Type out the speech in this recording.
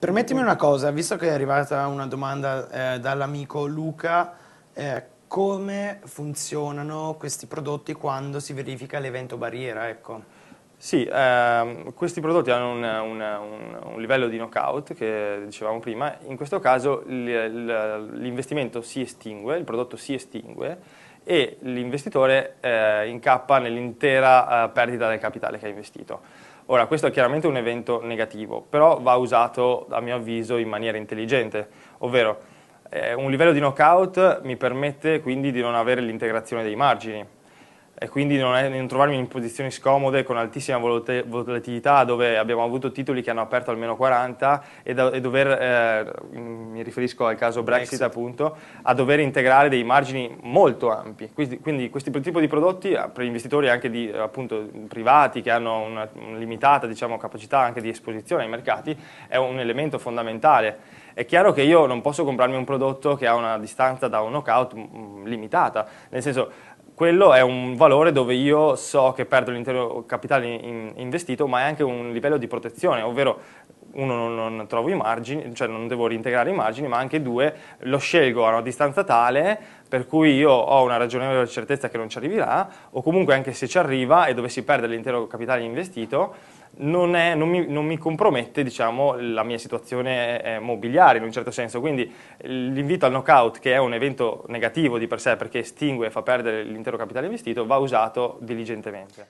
Permettimi una cosa, visto che è arrivata una domanda eh, dall'amico Luca, eh, come funzionano questi prodotti quando si verifica l'evento barriera? Ecco. Sì, ehm, questi prodotti hanno un, un, un, un, livello di knockout che dicevamo prima, in questo caso l'investimento si estingue, il prodotto si estingue e l'investitore eh, incappa nell'intera eh, perdita del capitale che ha investito. Ora, questo è chiaramente un evento negativo, però va usato, a mio avviso, in maniera intelligente, ovvero eh, un livello di knockout mi permette quindi di non avere l'integrazione dei margini, e quindi non, è, non trovarmi in posizioni scomode con altissima volatilità dove abbiamo avuto titoli che hanno aperto almeno 40 e, da, e dover, eh, mi riferisco al caso Brexit, Brexit, appunto, a dover integrare dei margini molto ampi. Quindi, quindi questo tipo di prodotti eh, per investitori anche di, appunto, privati che hanno una, limitata diciamo, capacità anche di esposizione ai mercati è un elemento fondamentale. È chiaro che io non posso comprarmi un prodotto che ha una distanza da un knockout mm, limitata, nel senso quello è un valore dove io so che perdo l'intero capitale in, investito, ma è anche un livello di protezione, ovvero uno non, non, trovo i margini, cioè non devo reintegrare i margini, ma anche due, lo scelgo a una distanza tale per cui io ho una ragionevole certezza che non ci arriverà, o comunque anche se ci arriva e dovessi perdere l'intero capitale investito, non, è, non, mi, non mi, compromette diciamo, la mia situazione eh, mobiliare in un certo senso, quindi l'invito al knockout che è un evento negativo di per sé perché estingue e fa perdere l'intero capitale investito va usato diligentemente.